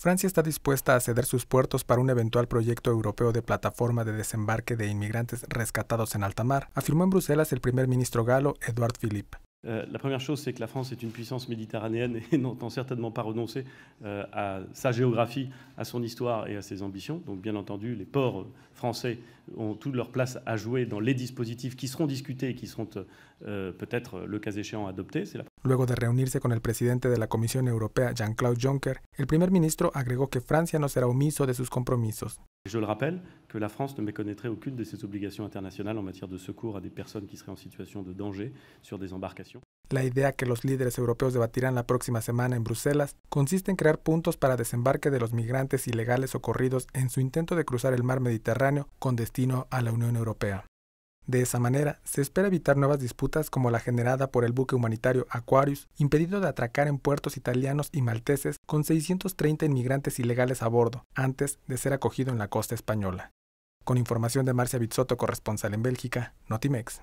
Francia está dispuesta a ceder sus puertos para un eventual proyecto europeo de plataforma de desembarque de inmigrantes rescatados en alta mar, afirmó en Bruselas el primer ministro galo Edouard Philippe. Euh, la première chose, c'est que la France est une puissance méditerranéenne et n'entend certainement pas renoncer euh, à sa géographie, à son histoire et à ses ambitions. Donc, bien entendu, les ports français ont toute leur place à jouer dans les dispositifs qui seront discutés et qui seront euh, peut-être, le cas échéant, adoptés. La... Luego de reunirse con el presidente de la Commission Europea, Jean-Claude Juncker, el primer ministro agregó que Francia no será omiso de sus compromisos Je le rappelle que la France ne méconnaîtrait aucune de ses obligations internationales en matière de secours à des personnes qui seraient en situation de danger sur des embarcations. La idea que los líderes europeos debatirán la próxima semana en Bruselas consiste en crear puntos para desembarque de los migrantes ilegales socorridos en su intento de cruzar el mar Mediterráneo con destino a la Unión Europea. De esa manera, se espera evitar nuevas disputas como la generada por el buque humanitario Aquarius, impedido de atracar en puertos italianos y malteses con 630 inmigrantes ilegales a bordo, antes de ser acogido en la costa española. Con información de Marcia Bizzotto, corresponsal en Bélgica, Notimex.